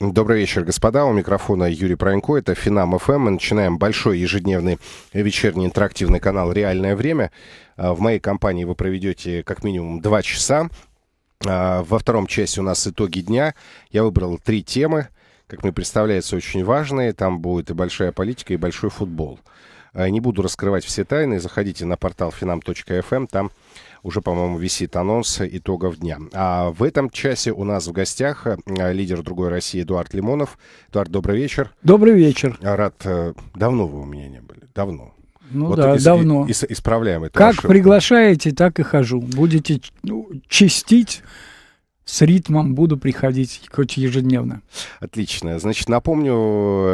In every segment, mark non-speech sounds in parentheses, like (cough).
Добрый вечер, господа. У микрофона Юрий Пронько. Это Финам ФМ. Эм». Мы начинаем большой ежедневный вечерний интерактивный канал «Реальное время». А, в моей компании вы проведете как минимум два часа. А, во втором части у нас итоги дня. Я выбрал три темы, как мне представляется, очень важные. Там будет и большая политика, и большой футбол. Э, не буду раскрывать все тайны. Заходите на портал finam.fm. Эм, там уже, по-моему, висит анонс итогов дня. А в этом часе у нас в гостях э, лидер другой России Эдуард Лимонов. Эдуард, добрый вечер. Добрый вечер. А, рад. Э, давно вы у меня не были. Давно. Ну вот да, и, давно. И, и, исправляем это. Как ошибку. приглашаете, так и хожу. Будете ну, чистить с ритмом буду приходить, короче, ежедневно. Отлично. Значит, напомню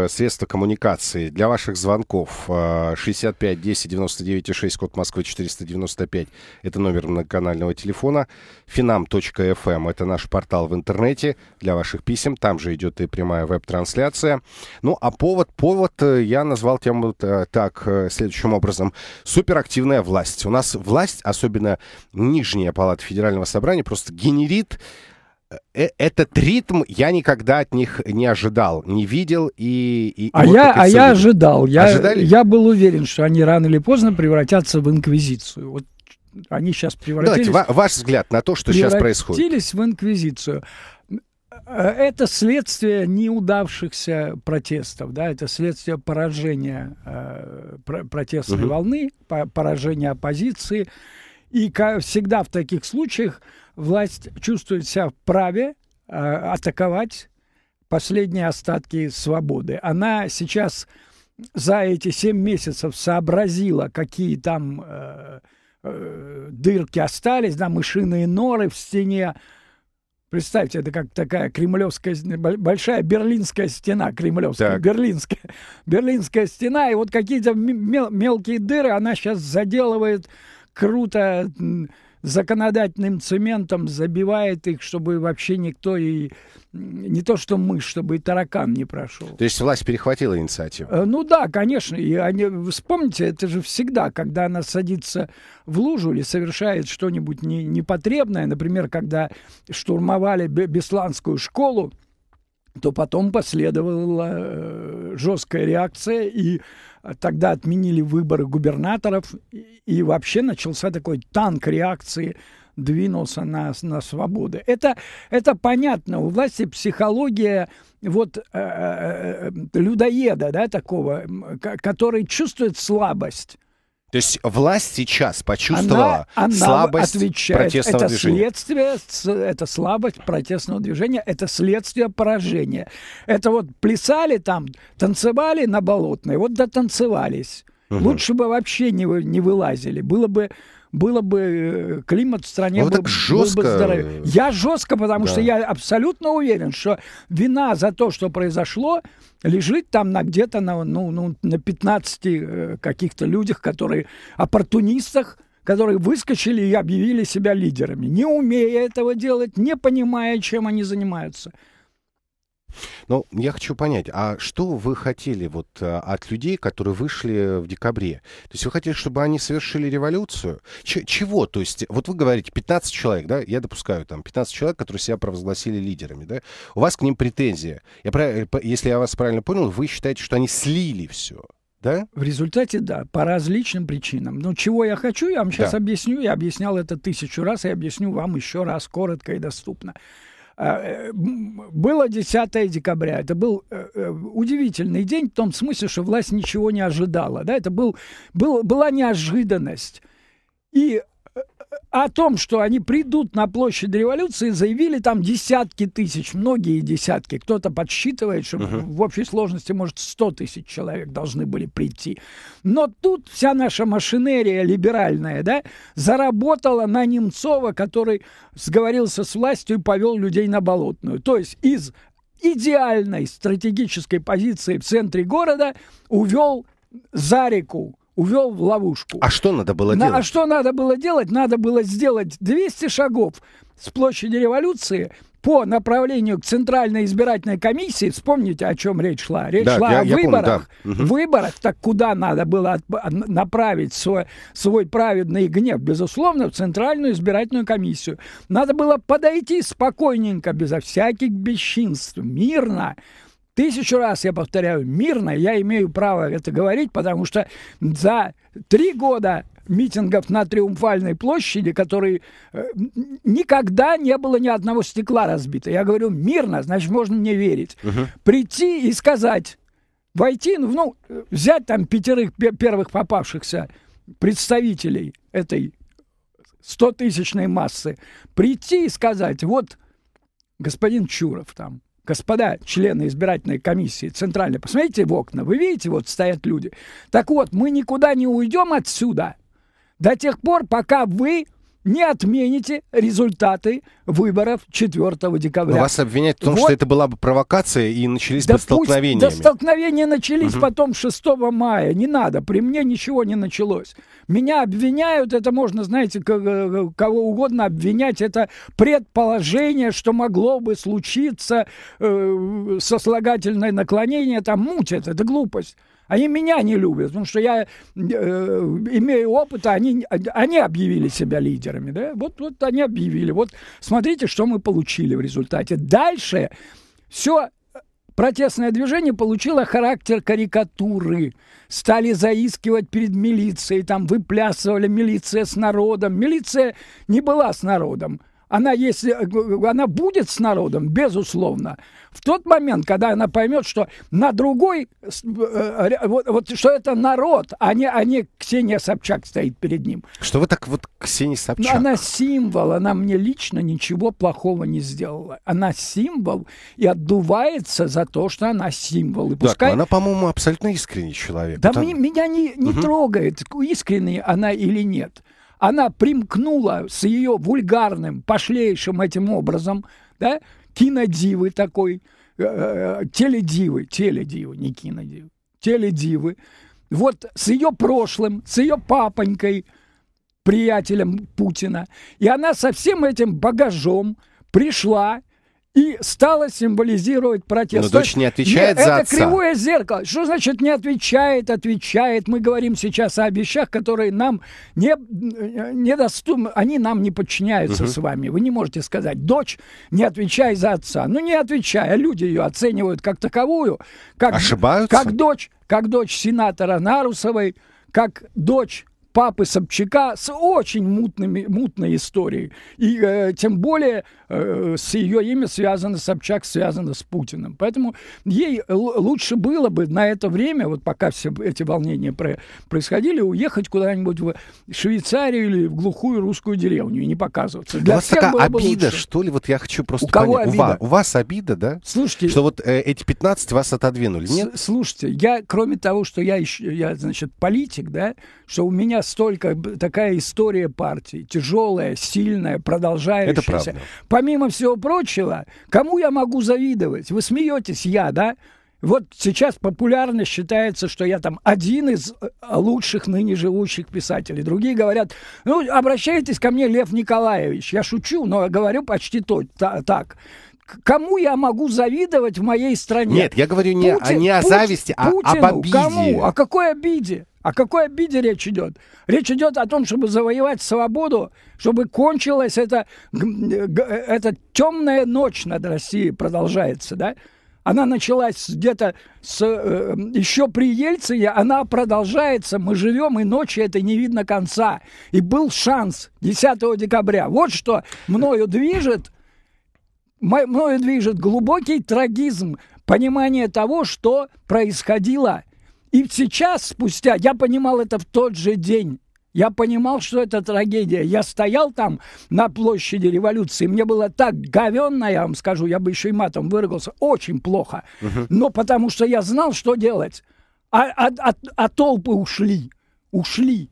э, средства коммуникации для ваших звонков. 65 10 99 6, код Москвы 495. Это номер многоканального телефона. finam.fm. Эм. Это наш портал в интернете для ваших писем. Там же идет и прямая веб-трансляция. Ну, а повод, повод э, я назвал тему э, так, следующим образом. Суперактивная власть. У нас власть, особенно нижняя палата Федерального собрания, просто генерит Э, этот ритм я никогда от них не ожидал, не видел и. и а и я, а я ожидал, я, Ожидали? я был уверен, что они рано или поздно превратятся в инквизицию. Вот они сейчас ну, превратились. Давайте ваш взгляд на то, что сейчас происходит. Превратились в инквизицию. Э, это следствие неудавшихся протестов, да, это следствие поражения э, протестной угу. волны, поражения оппозиции. И всегда в таких случаях власть чувствует себя вправе э, атаковать последние остатки свободы. Она сейчас за эти семь месяцев сообразила, какие там э, э, дырки остались, да, мышиные норы в стене. Представьте, это как такая кремлевская, большая берлинская стена, кремлевская, так. берлинская, (laughs) берлинская стена, и вот какие-то мелкие дыры она сейчас заделывает круто законодательным цементом забивает их, чтобы вообще никто и не то что мы, чтобы и таракан не прошел. То есть власть перехватила инициативу? Э, ну да, конечно. И они, вспомните, это же всегда, когда она садится в лужу или совершает что-нибудь не, непотребное, например, когда штурмовали Бесланскую школу, то потом последовала э, жесткая реакция, и э, тогда отменили выборы губернаторов, и вообще начался такой танк реакции двинулся на, на свободу. Это, это понятно, у власти психология вот э, э, э людоеда, да, такого, который чувствует слабость то есть власть сейчас почувствовала она, она слабость отвечает. протестного это движения. Следствие, это слабость протестного движения, это следствие поражения. Это вот плясали там, танцевали на болотной, вот дотанцевались. Угу. Лучше бы вообще не, не вылазили. Было бы было бы э, климат в стране а вот был, жестко... был бы здоровее. Я жестко, потому да. что я абсолютно уверен, что вина за то, что произошло, лежит там на где-то на, ну, ну, на 15 э, каких-то людях, которые оппортунистах, которые выскочили и объявили себя лидерами, не умея этого делать, не понимая, чем они занимаются. Но ну, я хочу понять, а что вы хотели вот э, от людей, которые вышли в декабре? То есть вы хотели, чтобы они совершили революцию? Ч- чего? То есть вот вы говорите 15 человек, да? Я допускаю там 15 человек, которые себя провозгласили лидерами, да? У вас к ним претензия. Я прав... Э, если я вас правильно понял, вы считаете, что они слили все? да? В результате, да, по различным причинам. Но чего я хочу, я вам сейчас да. объясню. Я объяснял это тысячу раз и объясню вам еще раз коротко и доступно. А, э, было 10 декабря. Это был э, э, удивительный день в том смысле, что власть ничего не ожидала. Да? Это был, был, была неожиданность. И о том, что они придут на площадь революции, заявили там десятки тысяч, многие десятки. Кто-то подсчитывает, что uh-huh. в общей сложности, может, 100 тысяч человек должны были прийти. Но тут вся наша машинерия либеральная, да, заработала на Немцова, который сговорился с властью и повел людей на Болотную. То есть из идеальной стратегической позиции в центре города увел за реку увел в ловушку. А что надо было На, делать? А что надо было делать? Надо было сделать 200 шагов с площади революции по направлению к Центральной избирательной комиссии, вспомните, о чем речь шла. Речь да, шла я, о я выборах. Помню, да. Выборах, так куда надо было от, направить свой, свой праведный гнев? Безусловно, в Центральную избирательную комиссию. Надо было подойти спокойненько, безо всяких бесчинств, мирно, Тысячу раз я повторяю, мирно я имею право это говорить, потому что за три года митингов на Триумфальной площади, которые э, никогда не было ни одного стекла разбито. Я говорю мирно, значит, можно мне верить. Угу. Прийти и сказать, войти, ну, ну взять там пятерых первых попавшихся представителей этой стотысячной массы, прийти и сказать, вот господин Чуров там, господа члены избирательной комиссии центральной, посмотрите в окна, вы видите, вот стоят люди. Так вот, мы никуда не уйдем отсюда до тех пор, пока вы не отмените результаты выборов 4 декабря. Но вас обвиняют в том, вот. что это была бы провокация и начались да бы столкновения. Да столкновения начались угу. потом 6 мая. Не надо, при мне ничего не началось. Меня обвиняют, это можно, знаете, э, э, кого угодно обвинять. Это предположение, что могло бы случиться э, сослагательное наклонение. Там мутят, это глупость. Они меня не любят, потому что я э, имею опыт, а они, они объявили себя лидерами. Да? Вот, вот они объявили. Вот смотрите, что мы получили в результате. Дальше все э, протестное движение получило характер карикатуры. Стали заискивать перед милицией, там выплясывали милиция с народом. Милиция не была с народом она, если, э, она будет с народом, безусловно. В тот момент, когда она поймет, что на другой, э, э, вот, вот что это народ, а не, а не Ксения Собчак стоит перед ним. Что вы так вот Ксения Собчак? Но она символ, она мне лично ничего плохого не сделала. Она символ и отдувается за то, что она символ. И пускай... Так, она, по-моему, абсолютно искренний человек. Да потому... меня не, не угу. трогает, искренне она или нет она примкнула с ее вульгарным, пошлейшим этим образом, да, кинодивы такой, э, э, э теледивы, теледивы, не кинодивы, теледивы. Вот с ее прошлым, с ее папонькой, приятелем Путина. И она со всем этим багажом пришла и стала символизировать протест. Но ну, дочь не отвечает нет, за это отца. кривое зеркало. Что значит не отвечает, отвечает? Мы говорим сейчас о вещах, которые нам не, не доступны. они нам не подчиняются угу. с вами. Вы не можете сказать, дочь, не отвечай за отца. Ну, не отвечай, а люди ее оценивают как таковую. Как, Ошибаются? Как дочь, как дочь сенатора Нарусовой, как дочь папы Собчака с очень мутными, мутной историей. И э, тем более э, с ее имя связано Собчак, связано с Путиным. Поэтому ей лучше было бы на это время, вот пока все эти волнения про происходили, уехать куда-нибудь в Швейцарию или в глухую русскую деревню и не показываться. Для у вас такая обида, лучше. что ли? Вот я хочу просто у кого понять. Обида? У, вас, у вас обида, да? Слушайте. Что вот э, эти 15 вас отодвинули, нет? Слушайте, я, кроме того, что я, еще, я значит, политик, да, что у меня настолько такая история партии, тяжелая, сильная, продолжающаяся. Это правда. Помимо всего прочего, кому я могу завидовать? Вы смеетесь, я, да? Вот сейчас популярно считается, что я там один из э, лучших ныне живущих писателей. Другие говорят, ну, обращайтесь ко мне, Лев Николаевич. Я шучу, но говорю почти то, та, так кому я могу завидовать в моей стране? Нет, я говорю не, Путин, о, не о зависти, Путину, а об обиде. Кому? О какой обиде? О какой обиде речь идет? Речь идет о том, чтобы завоевать свободу, чтобы кончилась эта, эта темная ночь над Россией продолжается, да? Она началась где-то с, э, еще при Ельцине, она продолжается, мы живем, и ночи это не видно конца. И был шанс 10 декабря. Вот что мною движет, мною движет глубокий трагизм, понимание того, что происходило – и сейчас, спустя, я понимал это в тот же день. Я понимал, что это трагедия. Я стоял там на площади революции, мне было так говенно, я вам скажу, я бы еще и матом выругался, очень плохо. Угу. Но потому что я знал, что делать. А, а, а, а толпы ушли, ушли.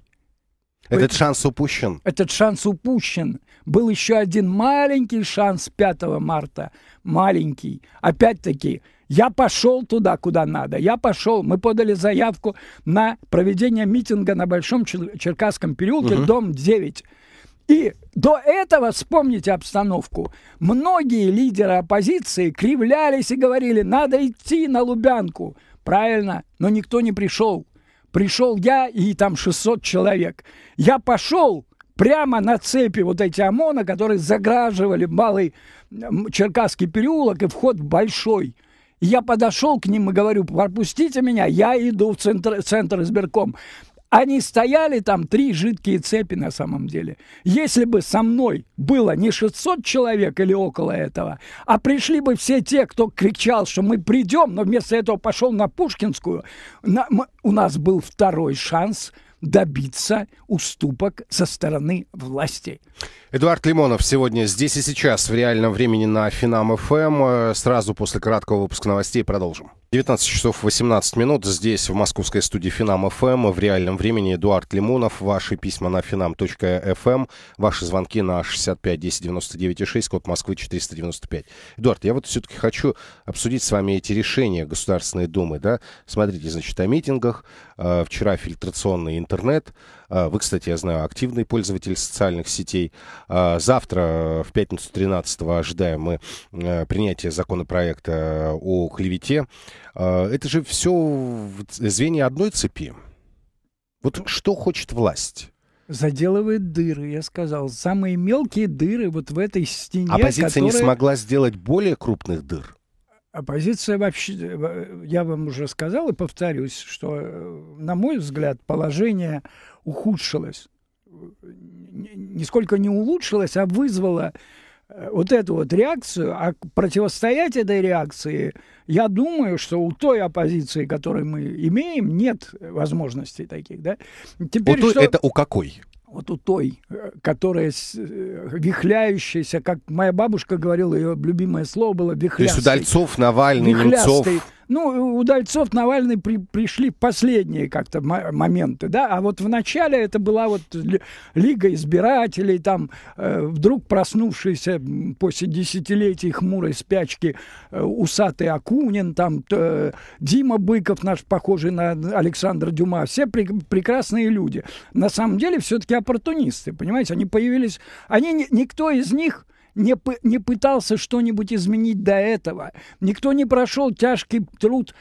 Этот Вы... шанс упущен. Этот шанс упущен. Был еще один маленький шанс 5 марта. Маленький. Опять-таки, я пошел туда, куда надо. Я пошел. Мы подали заявку на проведение митинга на Большом Черкасском переулке, угу. дом 9. И до этого, вспомните обстановку, многие лидеры оппозиции кривлялись и говорили, надо идти на Лубянку. Правильно, но никто не пришел. Пришел я и там 600 человек. Я пошел прямо на цепи вот эти ОМОНа, которые заграживали малый Черкасский переулок и вход большой. Я подошел к ним и говорю, пропустите меня, я иду в центр, центр избирком. Они стояли там, три жидкие цепи на самом деле. Если бы со мной было не 600 человек или около этого, а пришли бы все те, кто кричал, что мы придем, но вместо этого пошел на Пушкинскую, на, мы, у нас был второй шанс – добиться уступок со стороны власти. Эдуард Лимонов сегодня здесь и сейчас в реальном времени на Финам ФМ. Эм. Сразу после краткого выпуска новостей продолжим. 19 часов 18 минут. Здесь, в московской студии Финам ФМ, в реальном времени Эдуард Лимонов. Ваши письма на finam.fm, ваши звонки на 65 10 99 6, код Москвы 495. Эдуард, я вот все-таки хочу обсудить с вами эти решения Государственной Думы. Да? Смотрите, значит, о митингах. Э, вчера фильтрационный интернет. А, вы, кстати, я знаю, активный пользователь социальных сетей. А, завтра, э, в пятницу 13 ожидаем мы э, принятие законопроекта э, о клевете. А, это же все звенья одной цепи. Вот ну, что хочет власть? Заделывает дыры, я сказал. Самые мелкие дыры вот в этой стене. Оппозиция которая... не смогла сделать более крупных дыр. Оппозиция а вообще, э, я вам уже сказал и повторюсь, что, э, на мой взгляд, положение ухудшилось. Э, нисколько не улучшилось, а вызвало Э, вот эту вот реакцию, а противостоять этой реакции, я думаю, что у той оппозиции, которую мы имеем, нет возможностей таких, да. Теперь, у той, что... это у какой? вот у той, э, которая э, вихляющаяся, как моя бабушка говорила, ее любимое слово было вихлястый. То есть Удальцов, Навальный, Немцов. Ну, у Дальцов Навальный при, пришли последние как-то моменты, да, а вот в начале это была вот Лига избирателей, там э, вдруг проснувшийся после десятилетий хмурой спячки э, усатый Акунин, там э, Дима Быков наш, похожий на Александра Дюма, все при, прекрасные люди. На самом деле все-таки оппортунисты, понимаете, они появились, они, никто из них не, не пытался что-нибудь изменить до этого. Никто не прошел тяжкий труд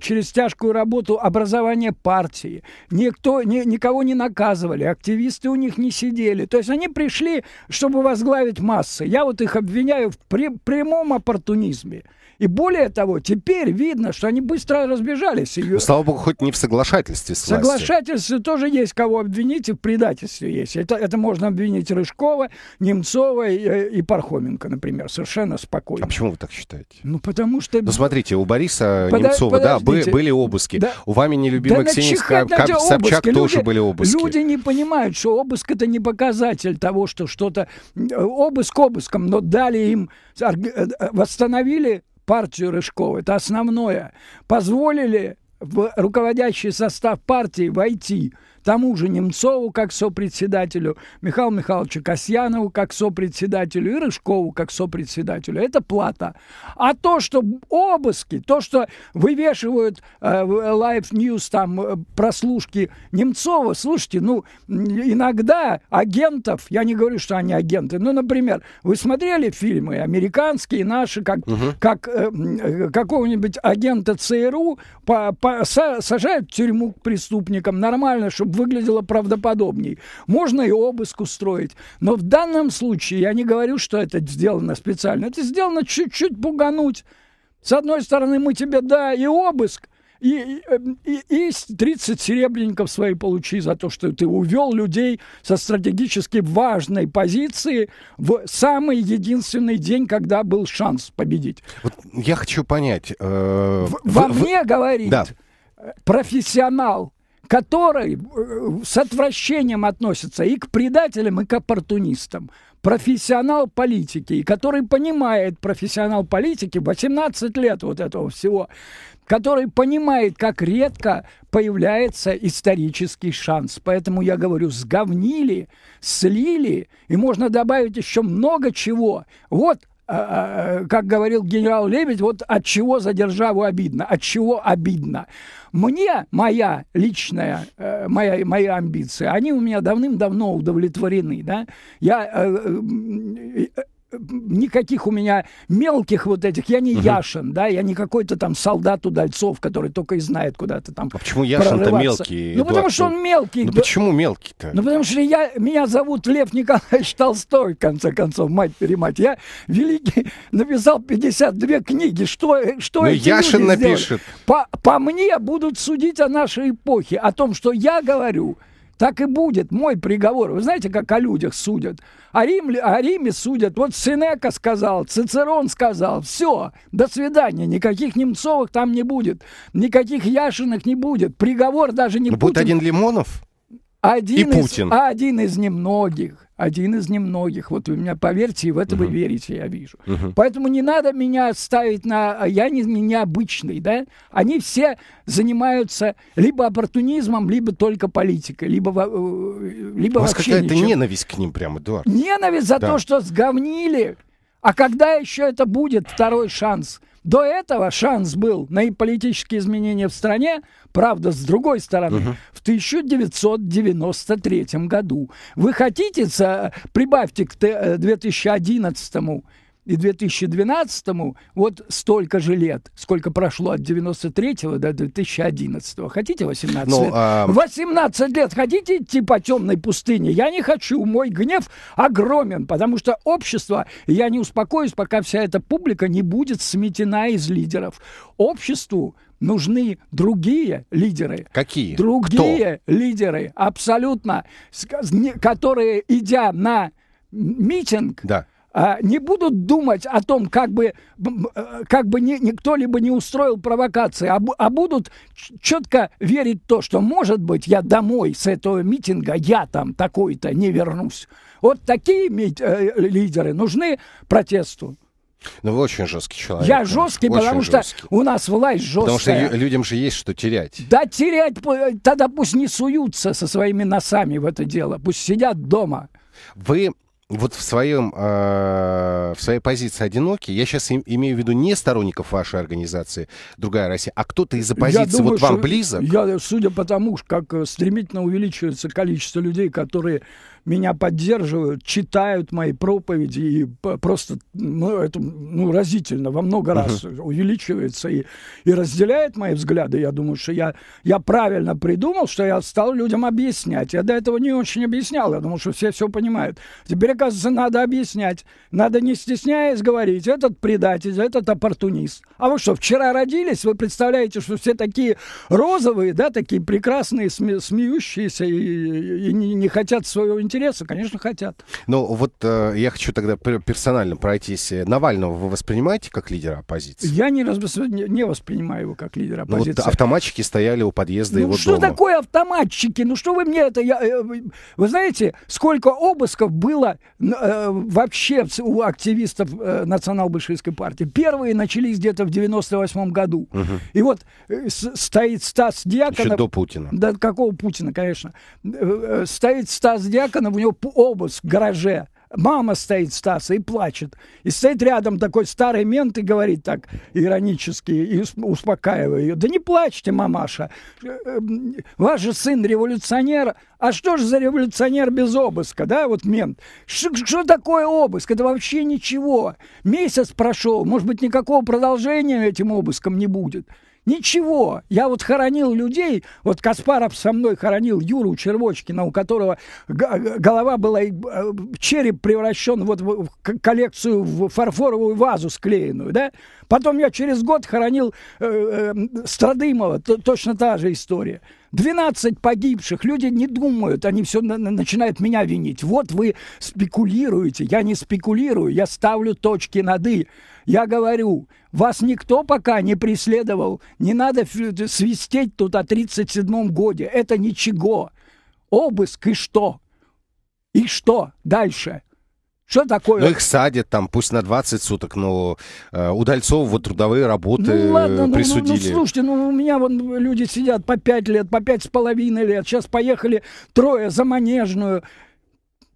через тяжкую работу образования партии. Никто, ни, никого не наказывали, активисты у них не сидели. То есть они пришли, чтобы возглавить массы. Я вот их обвиняю в при, прямом оппортунизме. И более того, теперь видно, что они быстро разбежались. Ее... слава богу, хоть не в соглашательстве с властью. Соглашательстве тоже есть кого обвинить, и в предательстве есть. Это, это можно обвинить Рыжкова, Немцова и, и Пархоменко, например, совершенно спокойно. А почему вы так считаете? Ну, потому что... Ну, смотрите, у Бориса Под... Немцова, подождите. да, были обыски. Да. У вами нелюбимый да Ксении Скаб... Собчак люди, тоже были обыски. Люди не понимают, что обыск это не показатель того, что что-то... Обыск обыском, но дали им... Э, э, восстановили партию Рыжкова, это основное, позволили в руководящий состав партии войти тому же Немцову как сопредседателю, Михаилу Михайловичу Касьянову как сопредседателю и Рыжкову как сопредседателю. Это плата. А то, что обыски, то, что вывешивают э, Live News, там, э, прослушки Немцова, слушайте, ну, иногда агентов, я не говорю, что они агенты, ну, например, вы смотрели фильмы американские, наши, как, угу. как э, э, какого-нибудь агента ЦРУ по, по, сажают в тюрьму к преступникам, нормально, чтобы выглядело правдоподобней. Можно и обыск устроить. Но в данном случае я не говорю, что это сделано специально. Это сделано чуть-чуть пугануть. С одной стороны, мы тебе, да, и обыск, и, и, и 30 серебряников свои получи за то, что ты увел людей со стратегически важной позиции в самый единственный день, когда был шанс победить. Вот я хочу понять. Э, Во вы, мне вы... говорит да. профессионал, который э, с отвращением относится и к предателям, и к оппортунистам. Профессионал политики, и который понимает профессионал политики, 18 лет вот этого всего, который понимает, как редко появляется исторический шанс. Поэтому я говорю, сговнили, слили, и можно добавить еще много чего. Вот а, а, как говорил генерал Лебедь, вот от чего за державу обидно, от чего обидно. Мне моя личная, э, моя, мои амбиции, они у меня давным-давно удовлетворены. Да? Я э, э, никаких у меня мелких вот этих, я не угу. Яшин, да, я не какой-то там солдат Удальцов, который только и знает куда-то там А почему Яшин-то мелкий? Ну, Эдуард, потому что он мелкий. Ну, да. почему мелкий-то? Ну, потому что я, меня зовут Лев Николаевич Толстой, в конце концов, мать-перемать. Я великий, (laughs) написал 52 книги. Что, что ну, эти Яшин напишет. По, по мне будут судить о нашей эпохе, о том, что я говорю – так и будет мой приговор. Вы знаете, как о людях судят? О Риме, о Риме судят. Вот Сенека сказал, Цицерон сказал, все, до свидания, никаких Немцовых там не будет, никаких Яшиных не будет, приговор даже не будет. Будет один Лимонов один и из, Путин. А один из немногих один из немногих. Вот вы меня поверьте, и в это uh-huh. вы верите, я вижу. Uh-huh. Поэтому не надо меня ставить на... А, я не, не необычный, да? Они все занимаются либо оппортунизмом, либо только политикой, либо, э, либо У вас вообще какая-то ничем. ненависть к ним прям, Эдуард. Ненависть за да. то, что сговнили. А когда еще это будет второй шанс? До этого шанс был на и политические изменения в стране, правда, с другой стороны, угу. в 1993 году. Вы хотите, прибавьте к 2011 и 2012 вот столько же лет, сколько прошло от 93 до 2011. -го. Хотите 18 ну, лет? А... 18 лет хотите идти по темной пустыне? Я не хочу, мой гнев огромен, потому что общество, я не успокоюсь, пока вся эта публика не будет сметена из лидеров. Обществу нужны другие лидеры. Какие? Другие Кто? лидеры, абсолютно, которые, идя на митинг, да а, не будут думать о том, как бы, э, как бы ни, никто либо не устроил провокации, а, а будут четко верить в то, что, может быть, я домой с этого митинга, я там такой-то не вернусь. Вот такие э, лидеры нужны протесту. Ну, вы очень жесткий человек. Я ну, жесткий, потому жесткий. что у нас власть жесткая. Потому что людям же есть что терять. Да терять, э, тогда пусть не суются со своими носами в это дело, пусть сидят дома. Вы вот в, своем, а, в своей позиции одиноки. я сейчас имею в виду не сторонников вашей организации «Другая Россия», а кто-то из оппозиции я думаю, вот вам близок? Я, судя по тому, как э, стремительно увеличивается количество людей, которые меня поддерживают, читают мои проповеди, и просто, ну, это ну, разительно, во много раз uh-huh. увеличивается и, и разделяет мои взгляды. Я думаю, что я, я правильно придумал, что я стал людям объяснять. Я до этого не очень объяснял, я думал, что все все понимают. Теперь, оказывается, надо объяснять. Надо, не стесняясь, говорить, этот предатель, этот оппортунист. А вы что, вчера родились, вы представляете, что все такие розовые, да, такие прекрасные, сме смеющиеся и, и не, не хотят своего интереса интереса, конечно, хотят. Ну вот э, я хочу тогда персонально пройтись. Навального вы воспринимаете как лидера оппозиции? Я не, раз, не воспринимаю его как лидера оппозиции. Ну, вот автоматчики стояли у подъезда ну, его что дома. такое автоматчики? Ну что вы мне это... Я, э, вы знаете, сколько обысков было э, вообще у активистов э, национал-большевистской партии? Первые начались где-то в 98 году. Угу. И вот э, э, э, стоит Стас Дьяконов... Еще до Путина. до какого Путина, конечно. Э, стоит Стас Дьяконов она, у него обыск в гараже. Мама стоит Стаса и плачет. И стоит рядом такой старый мент и говорит так иронически, и успокаивая ее. Да не плачьте, мамаша. Э, эм, ваш же сын революционер. А что же за революционер без обыска, да, вот мент? Что, что такое обыск? Это вообще ничего. Месяц прошел, может быть, никакого продолжения этим обыском не будет. Ничего. Я вот хоронил людей, вот Каспаров со мной хоронил Юру Червочкина, у которого голова была, э, череп превращен вот в коллекцию, в фарфоровую вазу склеенную, да? Потом я через год хоронил э, э, Страдымова, то, точно та же история. 12 погибших, люди не думают, они все на начинают меня винить. Вот вы спекулируете, я не спекулирую, я ставлю точки над «и». Я говорю, вас никто пока не преследовал. Не надо свистеть тут о 37-м годе. Это ничего. Обыск и что? И что дальше? Что такое? Ну, их садят там, пусть на 20 суток, но э, Удальцову вот трудовые работы ну, ладно, ну, присудили. Ну, ну, слушайте, ну, у меня вон люди сидят по 5 лет, по 5 с половиной лет. Сейчас поехали трое за Манежную.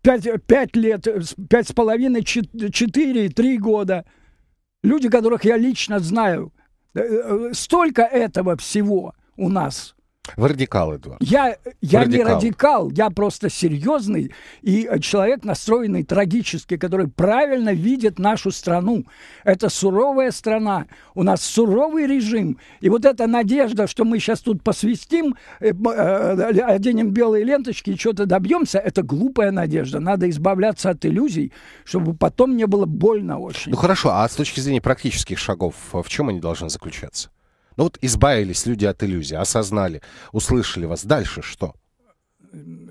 5, 5 э, лет, 5 э, с половиной, 4, 3 года люди, которых я лично знаю. Э, э, столько этого всего у нас – вы радикал, Эдуард. Я, я радикал. не радикал, я просто серьезный и э, человек, настроенный трагически, который правильно видит нашу страну. Это суровая страна, у нас суровый режим. И вот эта надежда, что мы сейчас тут посвистим, э, э, оденем белые ленточки и что-то добьемся, это глупая надежда. Надо избавляться от иллюзий, чтобы потом не было больно очень. Ну хорошо, а с точки зрения практических шагов, в чем они должны заключаться? Ну вот избавились люди от иллюзии, осознали, услышали вас. Дальше что?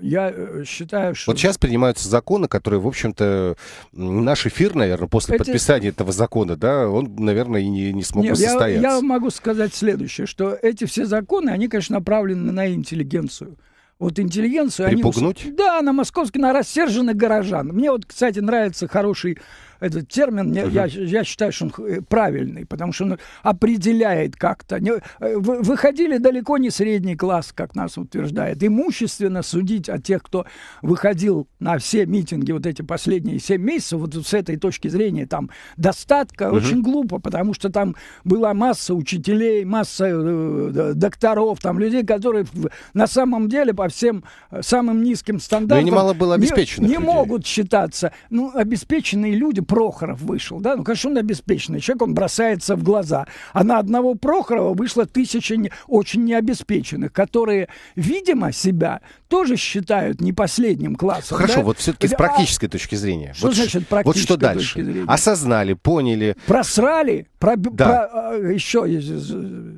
я э, считаю, что... Вот сейчас принимаются законы, которые, в общем-то, наш эфир, наверное, после это... подписания этого закона, да, он, наверное, и не, не смог Нет, бы состояться. Я, я могу сказать следующее, что эти все законы, они, конечно, направлены на интеллигенцию. Вот интеллигенцию... Припугнуть? Они... Да, на московский, на рассерженных горожан. Мне вот, кстати, нравится хороший этот термин, угу. я, я считаю, что он э, правильный, потому что он определяет как-то. Э, выходили далеко не средний класс, как нас утверждает. Имущественно судить о тех, кто выходил на все митинги вот эти последние 7 месяцев, вот с этой точки зрения там достатка, угу. очень глупо, потому что там была масса учителей, масса э, докторов, там людей, которые на самом деле по всем э, самым низким стандартам... Но и немало было обеспеченных не, не могут считаться. Ну, обеспеченные люди Прохоров вышел, да, ну, конечно, он обеспеченный человек, он бросается в глаза. А на одного Прохорова вышло тысяча не, очень необеспеченных, которые, видимо, себя тоже считают не последним классом. Хорошо, да? вот все-таки с а практической а, точки зрения. Что вот, значит практической Вот что дальше? Точки зрения? Осознали, поняли. Просрали, про, да. про, э, еще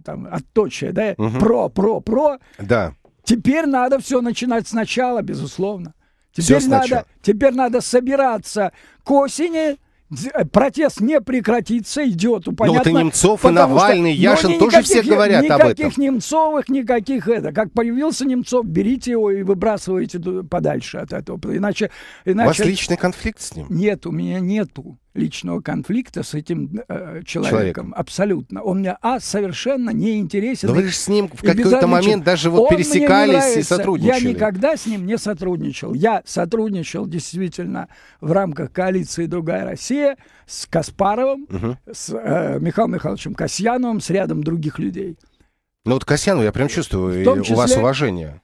там, отточие, да, угу. про, про, про. Да. Теперь надо все начинать сначала, безусловно. Теперь надо, теперь надо собираться к осени, Э, протест не прекратится, идиоту, понятно? Ну вот и Немцов, и Навальный, что... Ну, Яшин никаких, тоже все говорят об этом. Никаких Немцовых, никаких это. Как появился Немцов, берите его и выбрасывайте подальше от этого. Иначе, иначе... У вас личный конфликт с ним? Нет, у меня нету личного конфликта с этим э, человеком. человеком. Абсолютно. Он мне, а, совершенно не интересен. Но вы же с ним в какой-то момент даже вот он пересекались и сотрудничали. Я никогда с ним не сотрудничал. Я сотрудничал действительно в рамках коалиции «Другая Россия» с Каспаровым, угу. с э, Михаилом Михайловичем Касьяновым, с рядом других людей. Ну вот Касьяну я прям чувствую числе... у вас уважение.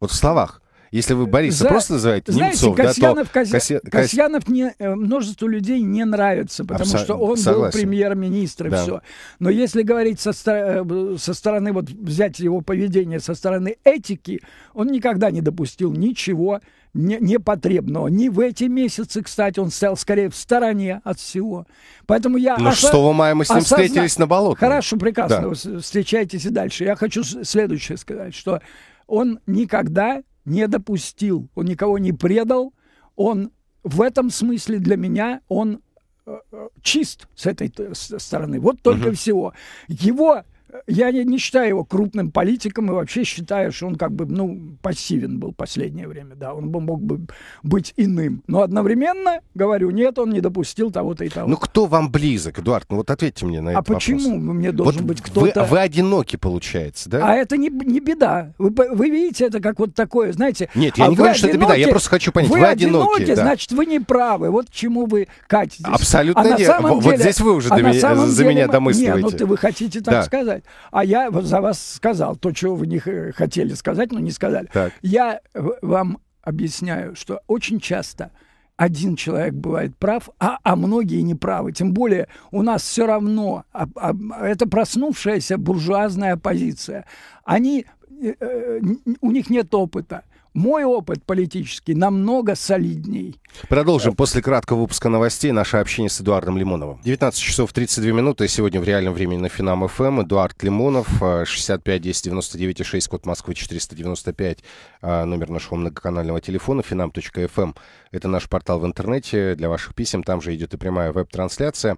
Вот в словах. Если вы Бориса за... просто называете Знаете, Касьянов, да, то... Касья... Касья... Касьянов не, э, множеству людей не нравится, потому Абсо... что он Согласен. был премьер-министром, да. все. Но если говорить со, э, со стороны, вот взять его поведение со стороны этики, он никогда не допустил ничего непотребного. Не в эти месяцы, кстати, он стоял скорее в стороне от всего. Поэтому я... Но ну, осо... 6 мая мы с ним осозна... встретились на болоте. Хорошо, прекрасно. Да. Вы встречаетесь и дальше. Я хочу следующее сказать, что он никогда не допустил, он никого не предал, он в этом смысле для меня он э, э, чист с этой э, стороны. Вот только угу. всего. Его я не, не считаю его крупным политиком и вообще считаю, что он как бы, ну, пассивен был последнее время, да, он бы мог бы быть иным. Но одновременно, говорю, нет, он не допустил того-то и того. Ну, кто вам близок, Эдуард? Ну, вот ответьте мне на это. А вопрос. почему ну, мне должен вот быть кто-то... Вы, вы одиноки, получается, да? А это не, не беда. Вы, вы видите, это как вот такое, знаете... Нет, я а не говорю, что это беда, я просто хочу понять, вы, вы одиноки, одиноки да. значит, вы не правы. Вот к чему вы катитесь. Абсолютно а нет. вот здесь вы уже а меня, за меня мы... домысливаете. Нет, ну, ты, вы хотите так да. сказать сказать. А я вот за вас сказал то, чего вы не хотели сказать, но не сказали. Так. Я вам объясняю, что очень часто один человек бывает прав, а, а многие неправы. Тем более у нас все равно, а, а, это проснувшаяся буржуазная оппозиция. Они, э, э у них нет опыта мой опыт политический намного солидней. Продолжим после краткого выпуска новостей наше общение с Эдуардом Лимоновым. 19 часов 32 минуты. Сегодня в реальном времени на Финам ФМ. Эм. Эдуард Лимонов, 65 10 99 6, код Москвы 495, э, номер нашего многоканального телефона, finam.fm. Эм. Это наш портал в интернете для ваших писем. Там же идет и прямая веб-трансляция.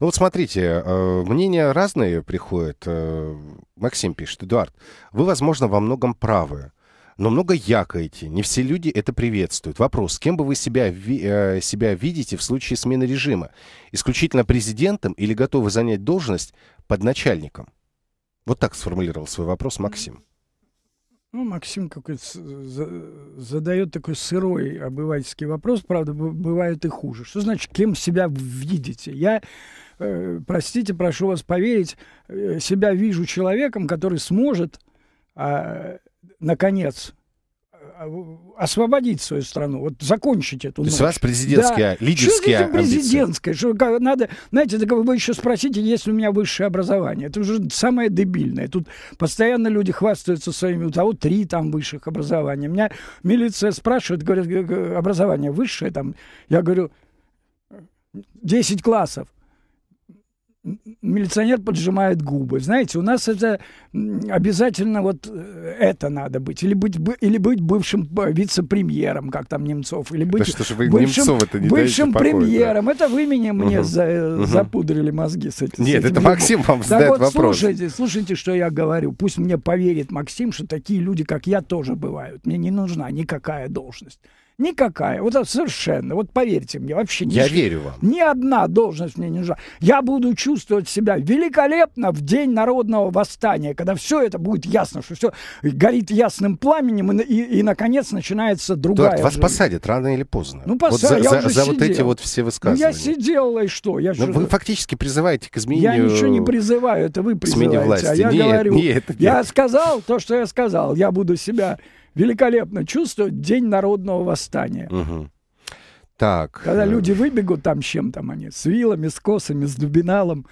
Ну вот смотрите, э, мнения разные приходят. Э, Максим пишет. Эдуард, вы, возможно, во многом правы но много якаете. Не все люди это приветствуют. Вопрос, кем бы вы себя, ви, э, себя видите в случае смены режима? Исключительно президентом или готовы занять должность под начальником? Вот так сформулировал свой вопрос Максим. Ну, Максим какой-то задает такой сырой обывательский вопрос, правда, бывает и хуже. Что значит, кем себя видите? Я, э, простите, прошу вас поверить, э, себя вижу человеком, который сможет а, наконец, э, освободить свою страну, вот закончить эту То ночь. есть у вас президентские, да. лидерская что это президентская? Что надо, знаете, так вы еще спросите, есть ли у меня высшее образование. Это уже самое дебильное. Тут постоянно люди хвастаются своими, у а того три там высших образования. Меня милиция спрашивает, говорит, образование высшее там. Я говорю, 10 классов милиционер поджимает губы. Знаете, у нас это обязательно вот э, это надо быть. Или быть, или быть бывшим э, вице-премьером, как там Немцов. Или быть да что ж вы бывшим, немцова не бывшим покоя, премьером. Да. Это вы меня угу. мне за, запудрили мозги с этим. Нет, с этим это Максим вам задает так вот, вопрос. Слушайте, слушайте, что я говорю. Пусть мне поверит Максим, что такие люди, как я, тоже бывают. Мне не нужна никакая должность. Никакая. Вот это совершенно. Вот поверьте мне, вообще не Я ни, верю вам. Ни одна должность мне не нужна. Я буду чувствовать себя великолепно в день народного восстания, когда все это будет ясно, что все горит ясным пламенем, и, и, и наконец начинается другая. Эдуард, вас посадят рано или поздно. Ну, посадят. Вот за, я за, за сидел. вот эти вот все высказывания. Ну, я сидел, и что? Я ну, же... Вы фактически призываете к изменению... Я ничего не призываю, это вы призываете. власти. А я нет, говорю, нет, нет. я сказал то, что я сказал. Я буду себя великолепно чувствовать день народного восстания. Угу. Так. Когда э, люди выбегут там, с чем там они, с вилами, с косами, с дубиналом,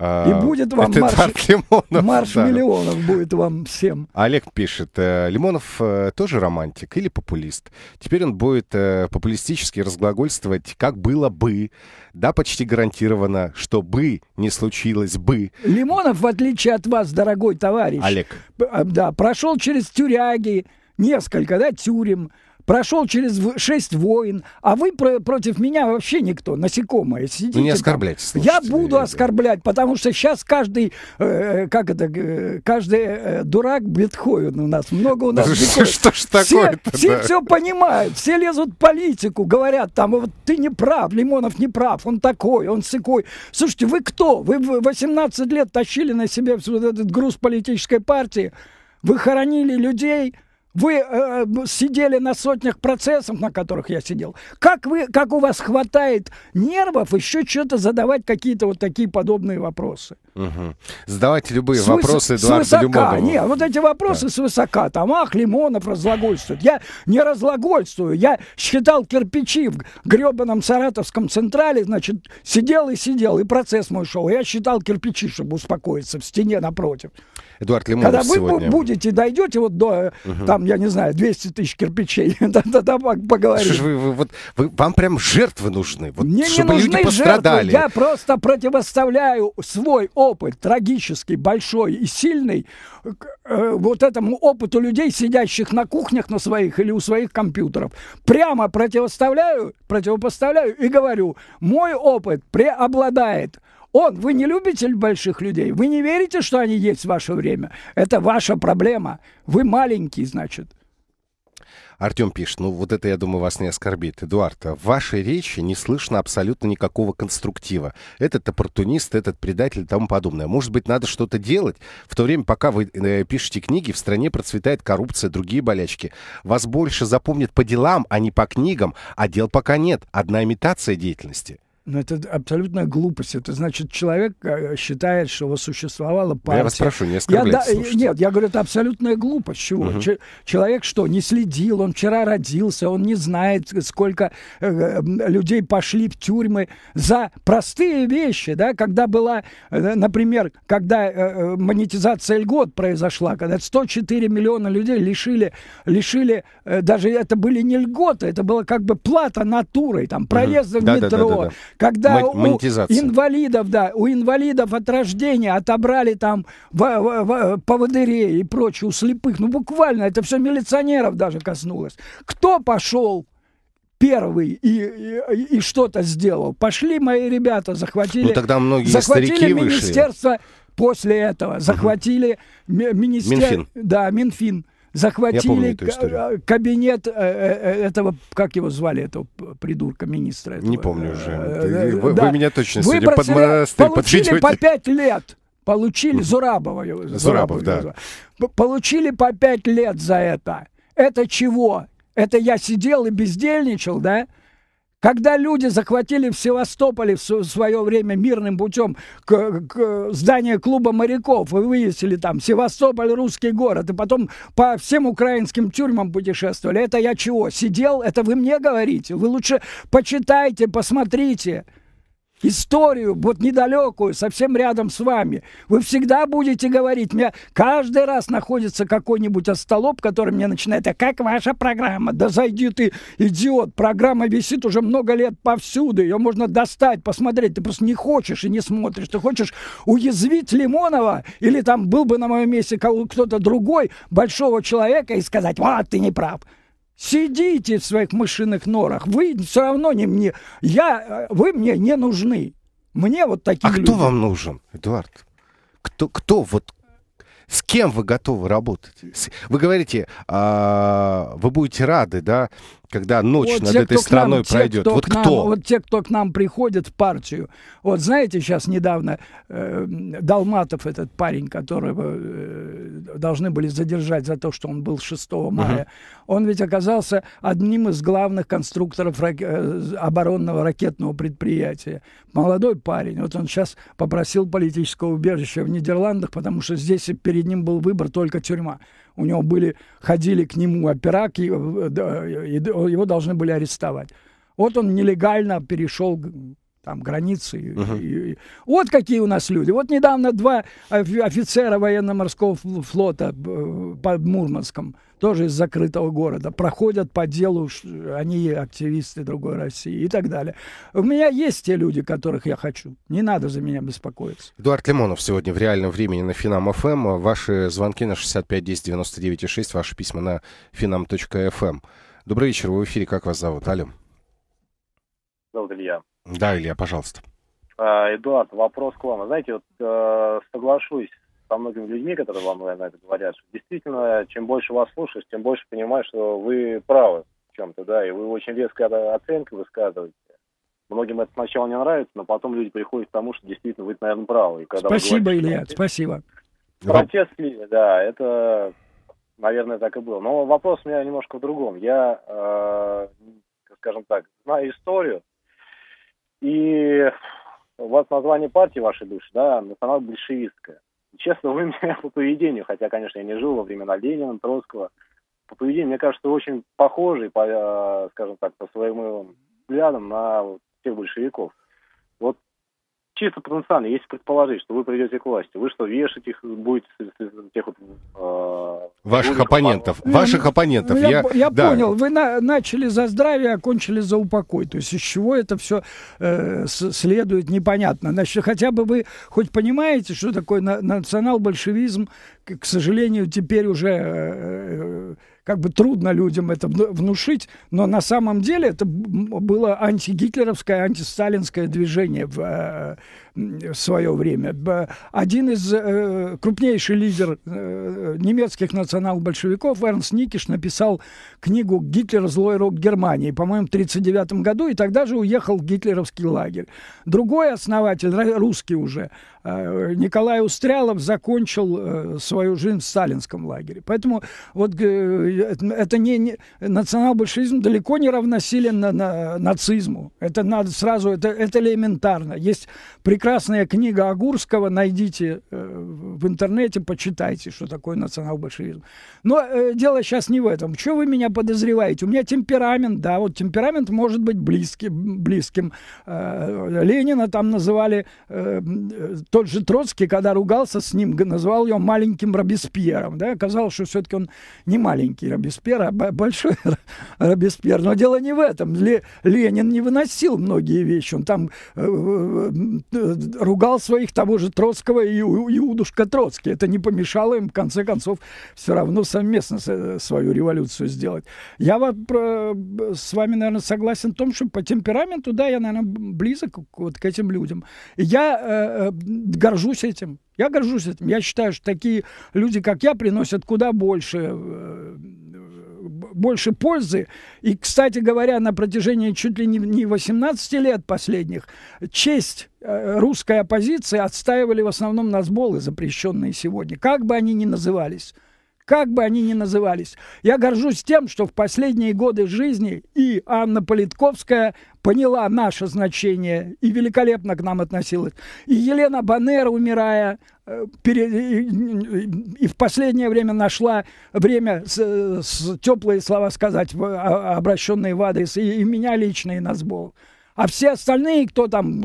а, и будет вам Это марш, (laughs) лимонов, марш да. миллионов будет вам всем. Олег пишет, э, Лимонов э, тоже романтик или популист. Теперь он будет популистически разглагольствовать, как было бы, да, почти гарантированно, что бы не случилось бы. Лимонов, в отличие от вас, дорогой товарищ, Олег, а, да, прошел через тюряги, несколько, да, тюрем, прошел через шесть войн, а вы про против меня вообще никто, насекомое. Сидите ну не оскорбляйте. Слушайте, я буду я... оскорблять, потому что сейчас каждый, э, э, как это, каждый э, дурак Бетховен у нас, много у нас. Что, (laughs) что ж такое Все, все, да. все понимают, все лезут в политику, говорят там, вот ты не прав, Лимонов не прав, он такой, он сякой. Слушайте, вы кто? Вы 18 лет тащили на себе вот этот груз политической партии, вы хоронили людей, вы э, сидели на сотнях процессов, на которых я сидел. Как, вы, как у вас хватает нервов еще что-то задавать, какие-то вот такие подобные вопросы? Угу. Задавайте любые с вопросы с, Эдуарду свысока. Нет, вот эти вопросы да. свысока. Там, ах, Лимонов разлагольствует. Я не разлагольствую. Я считал кирпичи в гребаном Саратовском централе, значит, сидел и сидел, и процесс мой шел. Я считал кирпичи, чтобы успокоиться в стене напротив. Эдуард Лимонов Когда вы сегодня. будете, дойдете вот до, угу. там, я не знаю, 200 тысяч кирпичей, тогда (laughs) поговорим. Вы, вы, вот, вы, вам прям жертвы нужны, вот, Мне чтобы не нужны люди пострадали. Жертвы. Я просто противоставляю свой опыт, трагический, большой и сильный, э, вот этому опыту людей, сидящих на кухнях на своих или у своих компьютеров. Прямо противоставляю, противопоставляю и говорю, мой опыт преобладает – он, вы не любите больших людей, вы не верите, что они есть в ваше время. Это ваша проблема. Вы маленький, значит. Артем пишет, ну вот это, я думаю, вас не оскорбит. Эдуард, в вашей речи не слышно абсолютно никакого конструктива. Этот оппортунист, этот предатель и тому подобное. Может быть, надо что-то делать? В то время, пока вы э, пишете книги, в стране процветает коррупция, другие болячки. Вас больше запомнят по делам, а не по книгам, а дел пока нет. Одна имитация деятельности. Но ну, это абсолютная глупость. Это значит, человек э, считает, что существовала партия. Да я вас прошу, не оскорбляйте, я, да, Нет, я говорю, это абсолютная глупость. Чего? Угу. Ч- человек что, не следил, он вчера родился, он не знает, сколько э, людей пошли в тюрьмы за простые вещи, да, когда была, э, например, когда э, э монетизация льгот произошла, когда 104 миллиона людей лишили, лишили э, даже это были не льготы, это было как бы плата натурой, там, проезда угу. в да, метро, да, да, да, да когда у инвалидов, да, у инвалидов от рождения отобрали там в, в, в, поводырей и прочее, у слепых, ну буквально, это все милиционеров даже коснулось. Кто пошел первый и, и, и что-то сделал? Пошли мои ребята, захватили, ну, тогда многие захватили министерство вышли. после этого, захватили угу. министерство, да, Минфин захватили э, кабинет э, э, этого, как его звали, этого придурка министра. Этого. Не помню уже. Вы, да. вы меня точно вы сегодня под монастырь подведете. по пять лет. Получили Зурабова. Зурабов, Зурабов да. Получили по пять лет за это. Это чего? Это я сидел и бездельничал, да? Когда люди захватили в Севастополе в свое время мирным путем к, к здание клуба моряков и вывесили там Севастополь русский город, и потом по всем украинским тюрьмам путешествовали, это я чего? Сидел? Это вы мне говорите? Вы лучше почитайте, посмотрите историю, вот недалекую, совсем рядом с вами. Вы всегда будете говорить, меня каждый раз находится какой-нибудь остолоп, который мне начинает, а как ваша программа? Да зайди ты, идиот, программа висит уже много лет повсюду, ее можно достать, посмотреть, ты просто не хочешь и не смотришь, ты хочешь уязвить Лимонова, или там был бы на моем месте кто-то другой, большого человека, и сказать, вот, ты не прав. Сидите в своих мышиных норах. Вы все равно не мне. Я, э, вы мне не нужны. Мне вот такие. А люди. кто вам нужен, Эдуард? Кто, кто вот с кем вы готовы работать? Вы говорите, а, вы будете рады, да, когда ночь вот над те, этой страной нам, пройдет. Те, кто вот кто? вот те, кто к нам приходит в партию. Вот знаете, сейчас недавно э, Долматов, этот парень, которого э, должны были задержать за то, что он был 6 мая, угу. он ведь оказался одним из главных конструкторов рак... Э, оборонного ракетного предприятия. Молодой парень, вот он сейчас попросил политического убежища в Нидерландах, потому что здесь перед ним был выбор только тюрьма. У него были, ходили к нему опера, э, его должны были арестовать. Вот он нелегально перешел там границы. uh И, и, вот какие у нас люди. Вот недавно два офицера военно-морского флота э, под Мурманском, тоже из закрытого города, проходят по делу, они активисты другой России и так далее. У меня есть те люди, которых я хочу. Не надо за меня беспокоиться. Эдуард Лимонов сегодня в реальном времени на Финам ФМ. Эм». Ваши звонки на 65 10 99 6, ваши письма на финам.фм. Эм». Добрый вечер, вы в эфире, как вас зовут? Алло. Зовут Илья. Да, Илья, пожалуйста. А, Эдуард, вопрос к вам. Знаете, вот э, соглашусь со многими людьми, которые вам, наверное, это говорят, что действительно, чем больше вас слушаешь, тем больше понимаешь, что вы правы в чем-то, да, и вы очень резко оценки высказываете. Многим это сначала не нравится, но потом люди приходят к тому, что действительно вы, наверное, правы. И когда спасибо, говорите, Илья, спасибо. Протест да, это, наверное, так и было. Но вопрос у меня немножко в другом. Я, э, скажем так, знаю историю, и у вас название партии вашей души, да, национал-большевистская. Честно, вы (laughs) меня по поведению, хотя, конечно, я не жил во времена Ленина, Троцкого, по поведению, мне кажется, очень похожий, по, э, скажем так, по своему взглядам на всех большевиков. Вот чисто потенциально, если предположить, что вы придете к власти, вы что, вешать их будете тех вот... Э, ваших оппонентов. Ну, ваших оппонентов. Я, я, я да. понял. Вы на, начали за здравие, а кончили за упокой. То есть из чего это все э, следует, непонятно. Значит, хотя бы вы хоть понимаете, что такое на, национал-большевизм, к, сожалению, теперь уже... Э, э как бы трудно людям это внушить, но на самом деле это было антигитлеровское, антисталинское движение в э, в свое время. Один из э, крупнейший лидер э, немецких национал-большевиков Эрнст Никиш написал книгу «Гитлер. Злой рок Германии», по-моему, в 1939 году, и тогда же уехал в гитлеровский лагерь. Другой основатель, русский уже, э, Николай Устрялов, закончил э, свою жизнь в сталинском лагере. Поэтому вот э, это не, не национал-большевизм далеко не равносилен на, на, нацизму. Это надо сразу, это, это элементарно. Есть прекрасный прекрасная книга Агурского, найдите э, в интернете, почитайте, что такое национал-большевизм. Но э, дело сейчас не в этом. Что вы меня подозреваете? У меня темперамент, да, вот темперамент может быть близким близким. Э, Ленина там называли, э, тот же Троцкий, когда ругался с ним, назвал его маленьким Робеспьером, да, оказалось, что все-таки он не маленький Робеспьер, а большой (laughs) Робеспьер. Но дело не в этом. Ленин не выносил многие вещи, он там э, ругал своих того же Троцкого и Иудушка Троцкий. Это не помешало им, в конце концов, все равно совместно э, свою революцию сделать. Я вот э, с вами, наверное, согласен в том, что по темпераменту, да, я, наверное, близок вот к этим людям. я э, горжусь этим. Я горжусь этим. Я считаю, что такие люди, как я, приносят куда больше больше пользы. И, кстати говоря, на протяжении чуть ли не 18 лет последних честь э, русской оппозиции отстаивали в основном насболы, запрещенные сегодня, как бы они ни назывались как бы они ни назывались. Я горжусь тем, что в последние годы жизни и Анна Политковская поняла наше значение и великолепно к нам относилась. И Елена Баннера, умирая, э, и в последнее время нашла время с, с теплые слова сказать, а, обращенные в адрес, и, и меня лично, и нас было. А все остальные, кто там,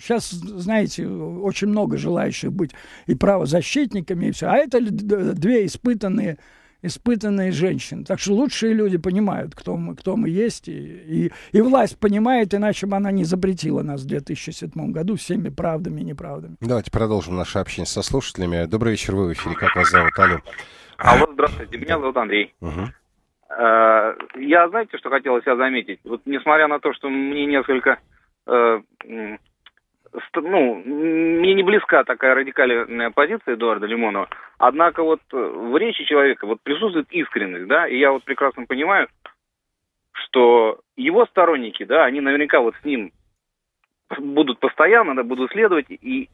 сейчас, э, знаете, очень много желающих быть и правозащитниками, и все. А это две испытанные испытанные женщины. Так что лучшие люди понимают, кто мы, кто мы есть. И, и, и власть понимает, иначе бы она не запретила нас в 2007 году всеми правдами и неправдами. Давайте продолжим наше общение со слушателями. Добрый вечер, вы в эфире. Как вас зовут? Алло. Алло, здравствуйте. Меня зовут Андрей. Угу. Э, я, знаете, что хотел себя заметить? Вот несмотря на то, что мне несколько, э, ну, мне не близка такая радикальная позиция Эдуарда Лимонова, однако вот э, в речи человека вот присутствует искренность, да, и я вот прекрасно понимаю, что его сторонники, да, они наверняка вот с ним будут постоянно, да, будут следовать, и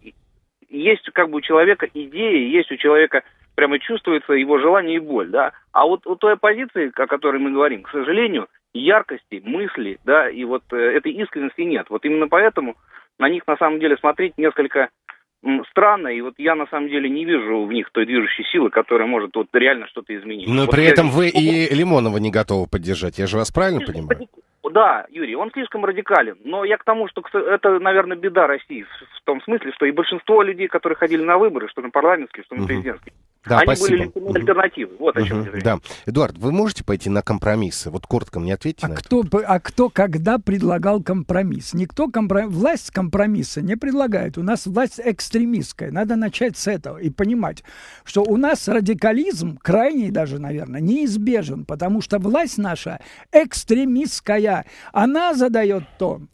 есть как бы у человека идеи, есть у человека прямо чувствуется его желание и боль, да. А вот у той оппозиции, о которой мы говорим, к сожалению, яркости, мысли, да, и вот э, этой искренности нет. Вот именно поэтому на них на самом деле смотреть несколько странно, и вот я на самом деле не вижу в них той движущей силы, которая может вот реально что-то изменить. Но вот при я... этом вы и Лимонова не готовы поддержать, я же вас правильно слишком понимаю? Радик... Да, Юрий, он слишком радикален, но я к тому, что это, наверное, беда России в том смысле, что и большинство людей, которые ходили на выборы, что на парламентские, что на президентские, да, Они спасибо. были альтернативы. Вот угу. о чем угу. Да. Эдуард, вы можете пойти на компромиссы? Вот коротко мне ответьте а на кто, это. А кто когда предлагал компромисс? Никто компромисс... Власть компромисса не предлагает. У нас власть экстремистская. Надо начать с этого и понимать, что у нас радикализм, крайний даже, наверное, неизбежен, потому что власть наша экстремистская. Она задает тон.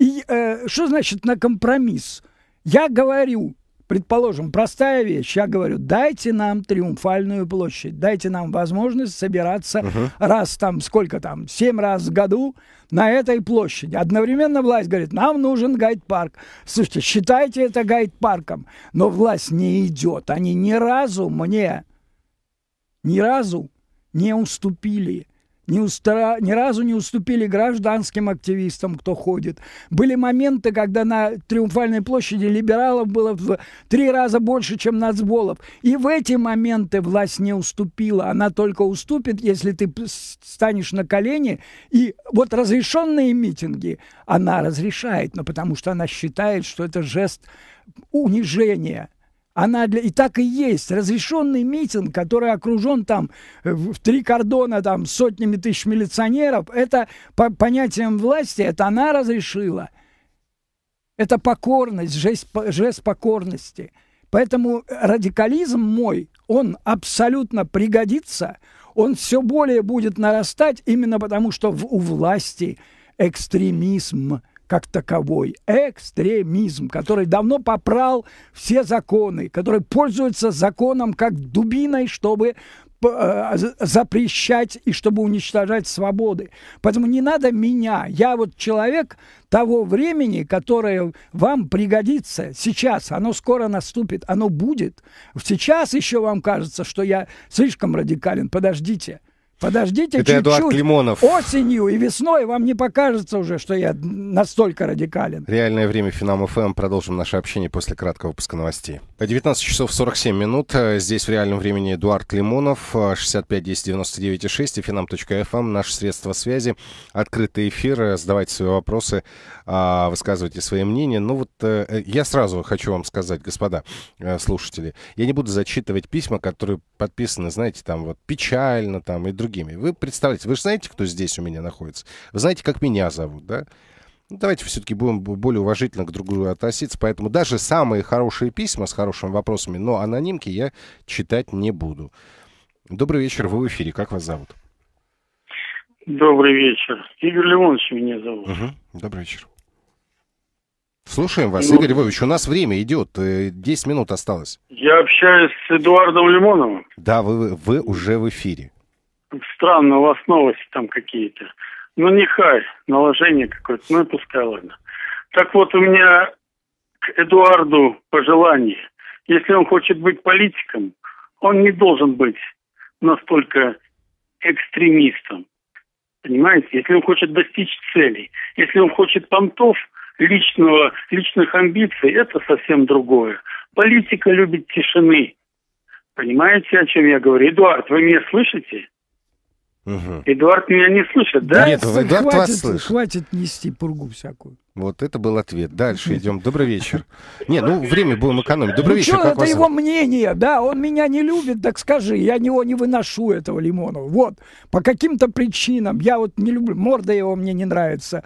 И э, что значит на компромисс? Я говорю, Предположим, простая вещь. Я говорю, дайте нам триумфальную площадь, дайте нам возможность собираться uh-huh. раз там, сколько там, семь раз в году на этой площади. Одновременно власть говорит, нам нужен гайд-парк. Слушайте, считайте это гайд-парком. Но власть не идет. Они ни разу мне, ни разу не уступили не устра... ни разу не уступили гражданским активистам, кто ходит. Были моменты, когда на Триумфальной площади либералов было в три раза больше, чем нацболов. И в эти моменты власть не уступила. Она только уступит, если ты станешь на колени. И вот разрешенные митинги она разрешает, но потому что она считает, что это жест унижения она для... и так и есть. Разрешенный митинг, который окружен там э, в три кордона там сотнями тысяч милиционеров, это по понятиям власти, это она разрешила. Это покорность, жест, жест покорности. Поэтому радикализм мой, он абсолютно пригодится, он все более будет нарастать именно потому, что в, у власти экстремизм как таковой, экстремизм, который давно попрал все законы, который пользуется законом как дубиной, чтобы э, запрещать и чтобы уничтожать свободы. Поэтому не надо меня. Я вот человек того времени, которое вам пригодится сейчас. Оно скоро наступит, оно будет. Сейчас еще вам кажется, что я слишком радикален. Подождите. Подождите Это чуть-чуть. Эдуард Лимонов. Осенью и весной вам не покажется уже, что я настолько радикален. Реальное время Финам ФМ. Продолжим наше общение после краткого выпуска новостей. 19 часов 47 минут. Э, здесь в реальном времени Эдуард Лимонов, 65 10 99 6 и finam.fm. Эм. Наши средства связи. Открытый эфир. Э, задавайте свои вопросы, э, высказывайте свои мнения. Ну вот я сразу хочу вам сказать, господа слушатели, я не буду зачитывать письма, которые подписаны, знаете, там вот печально там и другие другими. Вы представляете, вы же знаете, кто здесь у меня находится. Вы знаете, как меня зовут, да? Ну, давайте все-таки будем более уважительно к другу относиться. Поэтому даже самые хорошие письма с хорошими вопросами, но анонимки я читать не буду. Добрый вечер, вы в эфире. Как вас зовут? Добрый вечер. Игорь Леонович меня зовут. Угу. Добрый вечер. Слушаем вас, ну, Игорь Львович. У нас время идет. 10 э, минут осталось. Я общаюсь с Эдуардом Лимоновым. Да, вы, вы уже в эфире странно, у вас новости там какие-то. Ну, нехай, наложение какое-то, ну и пускай, ладно. Так вот, у меня к Эдуарду пожелание. Если он хочет быть политиком, он не должен быть настолько экстремистом. Понимаете? Если он хочет достичь целей, если он хочет понтов, личного, личных амбиций, это совсем другое. Политика любит тишины. Понимаете, о чем я говорю? Эдуард, вы меня слышите? Угу. Эдуард меня не слышит, да? Нет, да, Эдуард хватит, вас слышит. Хватит нести пургу всякую. Вот это был ответ. Дальше идем. Добрый вечер. Не, ну время будем экономить. Добрый ну вечер. Что, это вас... его мнение, да? Он меня не любит, так скажи. Я него не выношу этого Лимонова. Вот по каким-то причинам я вот не люблю. Морда его мне не нравится.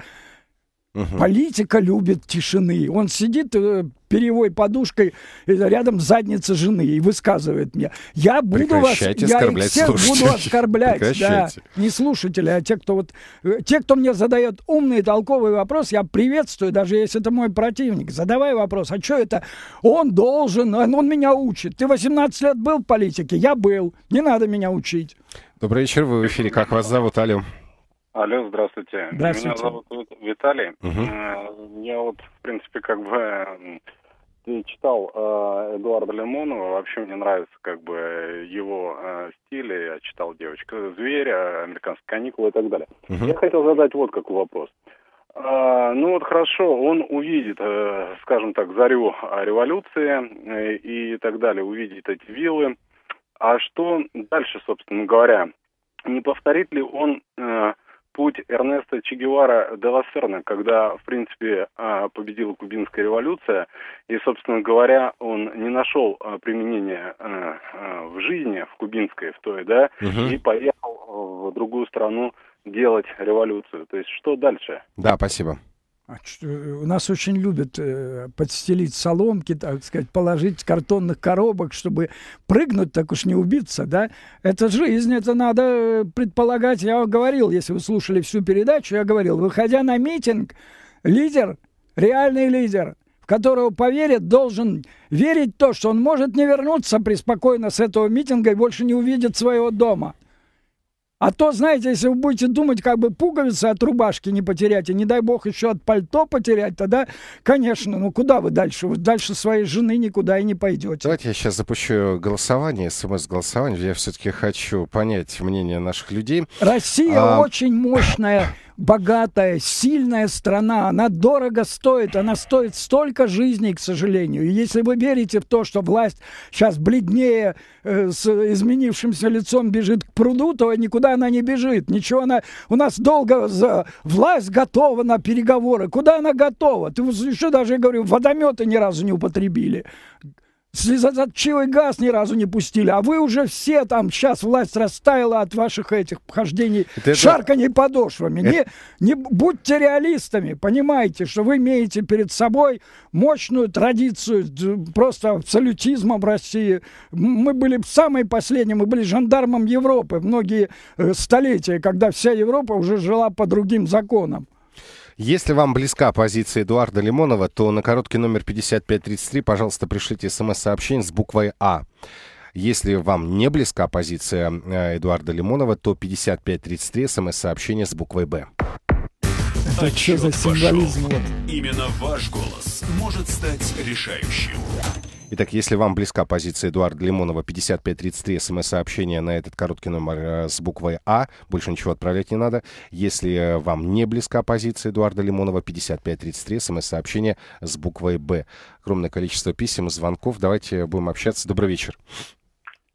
Угу. Политика любит тишины. Он сидит э, перевой подушкой э, рядом с задницей жены и высказывает мне: я буду вас, я всех буду оскорблять, да, не слушатели, а те, кто вот э, те, кто мне задает умный толковый вопрос, я приветствую, даже если это мой противник. Задавай вопрос, а что это? Он должен, он, он меня учит. Ты 18 лет был в политике, я был, не надо меня учить. Добрый вечер, вы в эфире. Как вас зовут, Алю? Алло, здравствуйте. здравствуйте. Меня зовут Виталий. Угу. Я вот, в принципе, как бы читал э, Эдуарда Лимонова, вообще мне нравится как бы его э, стиль, я читал «Девочка зверя», «Американские каникулы» и так далее. Угу. Я хотел задать вот какой вопрос. Э, ну вот хорошо, он увидит, э, скажем так, зарю революции э, и так далее, увидит эти виллы. А что дальше, собственно говоря? Не повторит ли он... Э, путь Эрнеста Че Гевара де ла Серна, когда, в принципе, а, победила кубинская революция, и, собственно говоря, он не нашел а, применения а, в жизни, в кубинской, в той, да, угу. и поехал в другую страну делать революцию. То есть что дальше? Да, спасибо. А э, у нас очень любят э, подстелить соломки, так сказать, положить картонных коробок, чтобы прыгнуть, так уж не убиться, да? Это жизнь, это надо э, предполагать. Я говорил, если вы слушали всю передачу, я говорил, выходя на митинг, лидер, реальный лидер, в которого поверит, должен верить в то, что он может не вернуться преспокойно с этого митинга и больше не увидит своего дома. А то, знаете, если вы будете думать, как бы пуговицы от рубашки не потерять, и не дай бог еще от пальто потерять, тогда, конечно, ну куда вы дальше? Вы дальше своей жены никуда и не пойдете. Давайте я сейчас запущу голосование, смс-голосование. Я все-таки хочу понять мнение наших людей. Россия а... очень мощная богатая, сильная страна, она дорого стоит, она стоит столько жизней, к сожалению. И если вы верите в то, что власть сейчас бледнее, э, с изменившимся лицом бежит к пруду, то никуда она не бежит. Ничего она... У нас долго за... власть готова на переговоры. Куда она готова? Ты еще даже, я говорю, водометы ни разу не употребили слезоточивый газ ни разу не пустили, а вы уже все там, сейчас власть растаяла от ваших этих похождений, это шарканий это... подошвами. Это... Не, не будьте реалистами, понимаете, что вы имеете перед собой мощную традицию просто абсолютизма в России. Мы были самые последние, мы были жандармом Европы многие э, столетия, когда вся Европа уже жила по другим законам. Если вам близка позиция Эдуарда Лимонова, то на короткий номер 5533, пожалуйста, пришлите смс-сообщение с буквой «А». Если вам не близка позиция э, Эдуарда Лимонова, то 5533 смс-сообщение с буквой «Б». Это что за символизм? Пошел. Именно ваш голос может стать решающим. Итак, если вам близка позиция Эдуарда Лимонова, 5533 смс-сообщение на этот короткий номер э, с буквой А, больше ничего отправлять не надо. Если э, вам не близка позиция Эдуарда Лимонова, 5533 смс-сообщение с буквой Б. Огромное количество писем, звонков. Давайте будем общаться. Добрый вечер.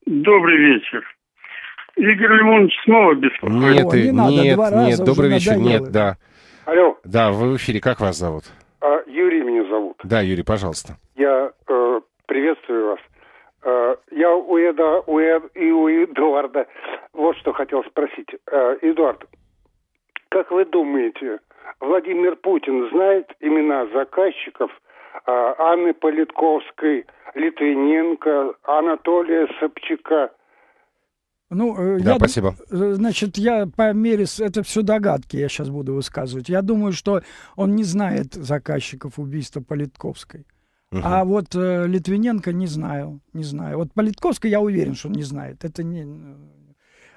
Добрый вечер. Игорь Лимонович снова беспокоит. Нет, О, не нет, э, надо, нет, добрый вечер, надоело. нет, да. Алло. Да, вы в эфире, как вас зовут? А, Юрий меня зовут. Да, Юрий, пожалуйста. Я э, Приветствую вас. Э, я у Эда, у Эд, и у Эдуарда вот что хотел спросить. Э, Эдуард, как вы думаете, Владимир Путин знает имена заказчиков э, Анны Политковской, Литвиненко, Анатолия Собчака? Ну, да, я, спасибо. Значит, я по мере... Это все догадки я сейчас буду высказывать. Я думаю, что он не знает заказчиков убийства Политковской. Угу. А вот э, Литвиненко не знаю, не знаю. Вот Политковский я уверен, что он не знает. Это не...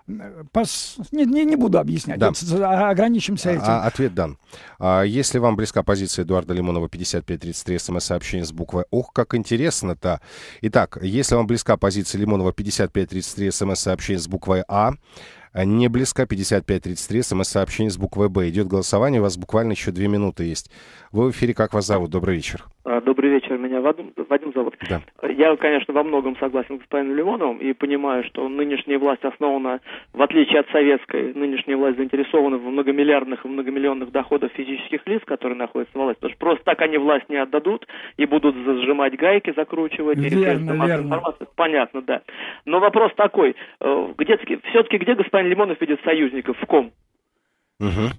Э, пос... Не, не, не буду объяснять, да. А, ограничимся а, этим. А, ответ дан. А, если вам близка позиция Эдуарда Лимонова 5533, смс-сообщение с буквой «Ох, как интересно-то». Итак, если вам близка позиция Лимонова 5533, смс-сообщение с буквой «А», а не близка 5533, смс-сообщение с буквой «Б». Идет голосование, у вас буквально еще две минуты есть. Вы в эфире «Как вас зовут?» Добрый вечер. А, добрый вечер, меня Вадим, Вадим зовут. Да. Я, конечно, во многом согласен с господином Лимоновым и понимаю, что нынешняя власть основана, в отличие от советской, нынешняя власть заинтересована в многомиллиардных и многомиллионных доходах физических лиц, которые находятся в власти. Потому что просто так они власть не отдадут и будут зажимать гайки, закручивать. Верно, и верно. Информацию. Понятно, да. Но вопрос такой, э, где, все-таки где господин Лимонов видит союзников, в ком? Угу.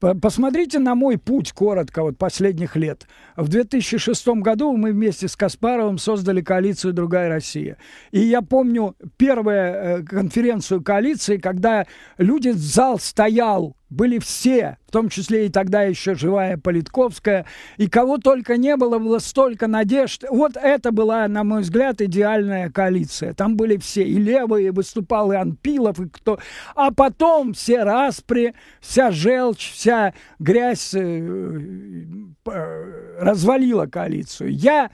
Посмотрите на мой путь коротко вот последних лет. В 2006 году мы вместе с Каспаровым создали коалицию «Другая Россия». И я помню первую э, конференцию коалиции, когда люди, зал стоял были все, в том числе и тогда еще живая Политковская, и кого только не было, было столько надежд. Вот это была, на мой взгляд, идеальная коалиция. Там были все, и левые, выступал и Анпилов, и кто. А потом все распри, вся желчь, вся грязь э, э, э, развалила коалицию. Я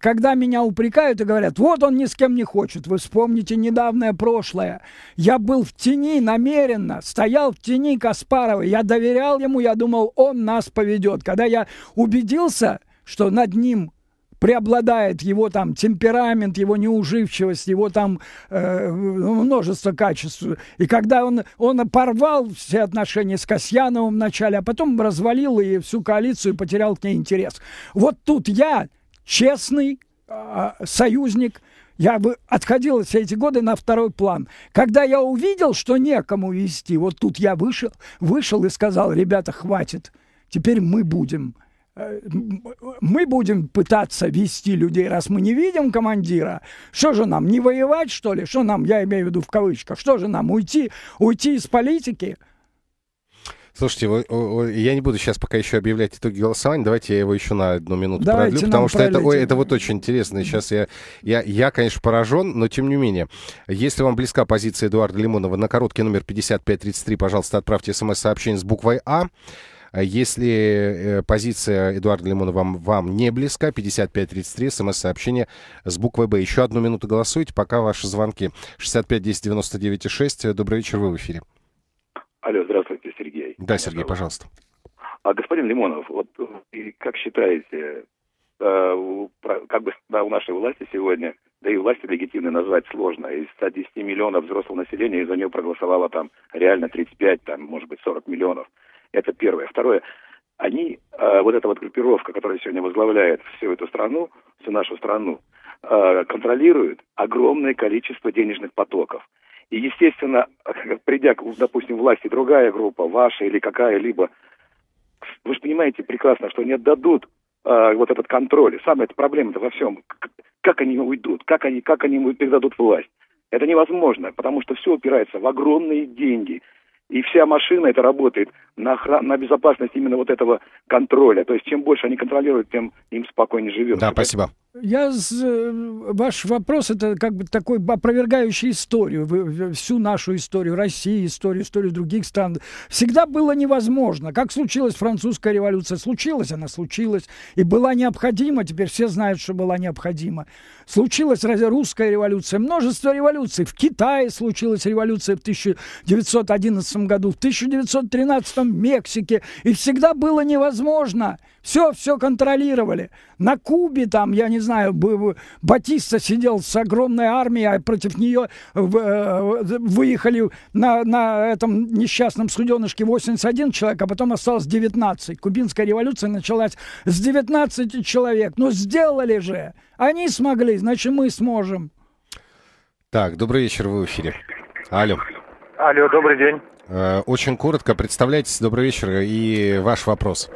когда меня упрекают и говорят, вот он ни с кем не хочет, вы вспомните недавнее прошлое. Я был в тени намеренно, стоял в тени Каспарова, я доверял ему, я думал, он нас поведет. Когда я убедился, что над ним преобладает его там темперамент, его неуживчивость, его там э, множество качеств. И когда он, он порвал все отношения с Касьяновым вначале, а потом развалил и всю коалицию и потерял к ней интерес. Вот тут я честный а, союзник. Я бы отходил все эти годы на второй план. Когда я увидел, что некому вести, вот тут я вышел, вышел и сказал, ребята, хватит, теперь мы будем э, мы будем пытаться вести людей, раз мы не видим командира. Что же нам, не воевать, что ли? Что нам, я имею в виду в кавычках, что же нам, уйти, уйти из политики? Слушайте, вы, вы, я не буду сейчас пока еще объявлять итоги голосования. Давайте я его еще на одну минуту Давайте продлю, потому что это, ой, это вот очень интересно. Сейчас я, я, я, конечно, поражен, но тем не менее. Если вам близка позиция Эдуарда Лимонова на короткий номер 5533, пожалуйста, отправьте смс-сообщение с буквой «А». Если э, позиция Эдуарда Лимонова вам, вам не близка, 5533, смс-сообщение с буквой «Б». Еще одну минуту голосуйте, пока ваши звонки. 65 10 99 6. Добрый вечер, вы в эфире. Алло, здравствуйте, Сергей. Да, Сергей, пожалуйста. А, господин Лимонов, вот э, как считаете, э, как бы да, у нашей власти сегодня, да и власти легитимно назвать сложно, из 110 миллионов взрослого населения из-за нее проголосовало там реально 35, там, может быть, 40 миллионов. Это первое. Второе, они, э, вот эта вот группировка, которая сегодня возглавляет всю эту страну, всю нашу страну, контролирует огромное количество денежных потоков. И, естественно, придя, допустим, власти другая группа, ваша или какая-либо, вы же понимаете прекрасно, что не отдадут э, вот этот контроль. Самая эта проблема-то во всем. Как они уйдут, как они, как они передадут власть. Это невозможно, потому что все упирается в огромные деньги. И вся машина это работает на, охран... на безопасность именно вот этого контроля. То есть чем больше они контролируют, тем им спокойнее живет. Да, спасибо. Я э, ваш вопрос это как бы такой опровергающий историю, всю нашу историю России, историю, историю других стран. Всегда было невозможно. Как случилась французская революция? Случилась, она случилась. И была необходима, теперь все знают, что была необходима. Случилась русская революция, множество революций. В Китае случилась революция в 1911 году, в 1913 в Мексике. И всегда было невозможно. Все, все контролировали. На Кубе там, я не знаю, Батиста сидел с огромной армией, а против нее э, э, выехали на, на этом несчастном суденышке 81 человек, а потом осталось 19. Кубинская революция началась с 19 человек. Ну, сделали же! Они смогли, значит, мы сможем. Так, добрый вечер, вы в эфире. Алло. Алло, добрый день. Э, очень коротко представляйтесь, добрый вечер и ваш вопрос.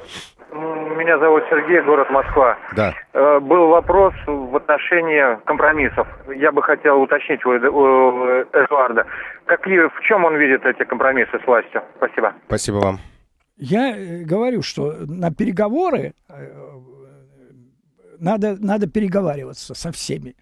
Меня зовут Сергей, город Москва. Да. Э, был вопрос в отношении компромиссов. Я бы хотел уточнить у Эдуарда. Какие, в чем он видит эти компромиссы с властью? Спасибо. Спасибо вам. Я э, говорю, что на переговоры э, надо, надо переговариваться со всеми.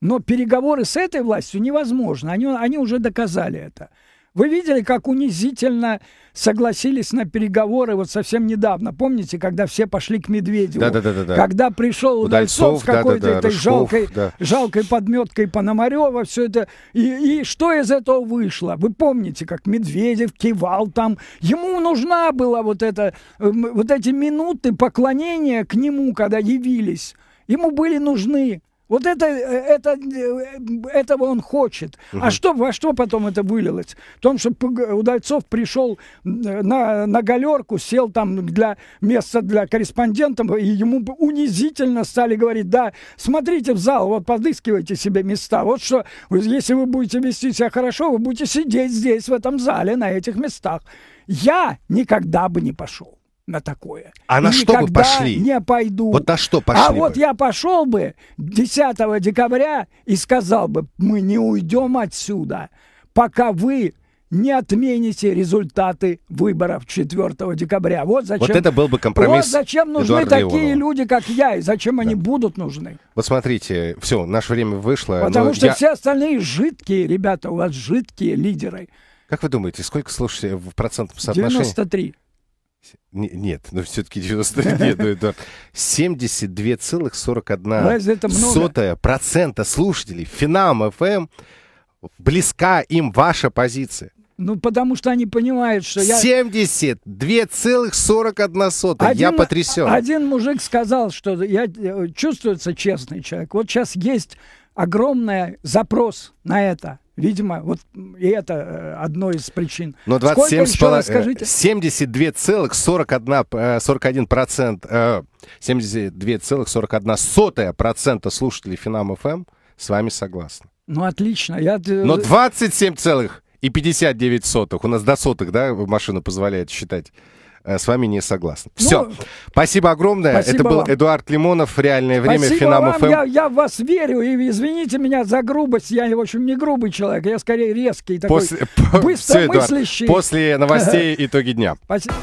Но переговоры с этой властью невозможно. Они, они уже доказали это. Вы видели, как унизительно согласились на переговоры вот совсем недавно. Помните, когда все пошли к Медведеву? Да, да, да, да. Когда пришел Удальцов, Удальцов с какой-то да, да, этой Рыжков, жалкой, да. жалкой подметкой Пономарева, все это. И, и что из этого вышло? Вы помните, как Медведев кивал там. Ему нужна была вот, это, эм, вот эти минуты поклонения к нему, когда явились. Ему были нужны. Вот это, это, этого он хочет. Угу. А что, во что потом это вылилось? В том, что Удальцов пришел э, на, на галерку, сел там для места для корреспондентов, и ему унизительно стали говорить, да, смотрите в зал, вот подыскивайте себе места. Вот что, если вы будете вести себя хорошо, вы будете сидеть здесь, в этом зале, на этих местах. Я никогда бы не пошел на такое. А на что бы пошли? не пойду. Вот на что пошли А бы? вот я пошел бы 10 декабря и сказал бы, мы не уйдем отсюда, пока вы не отмените результаты выборов 4 декабря. Вот зачем. Вот это был бы компромисс. Вот зачем нужны Эдуарда такие Леонова. люди, как я, и зачем да. они будут нужны. Вот смотрите, все, наше время вышло. Потому что я... все остальные жидкие, ребята, у вас жидкие лидеры. Как вы думаете, сколько слушателей в процентном соотношении? 93. Нет, но ну все-таки 90... Нет, ну это 72,41 ну, процента слушателей Финам ФМ эм близка им ваша позиция. Ну, потому что они понимают, что я... 72,41. Один, я потрясен. Один мужик сказал, что я э, чувствуется честный человек. Вот сейчас есть огромный запрос на это. Видимо, вот и это э, одно из причин. Но 27 Сколько, скажите? сотая процента слушателей Финам ФМ эм с вами согласны. Ну, отлично. Я... Но 27 целых и 59 сотых. У нас до сотых, да, машина позволяет считать. Э, с вами не согласны. Ну, Все. Спасибо огромное. Спасибо Это был вам. Эдуард Лимонов. Реальное время. Спасибо Финам вам. ФМ. Я, я в вас верю. И извините меня за грубость. Я, в общем, не грубый человек. Я скорее резкий, такой После... (laughs) быстромыслящий. Все, После новостей (laughs) итоги дня. Спасибо.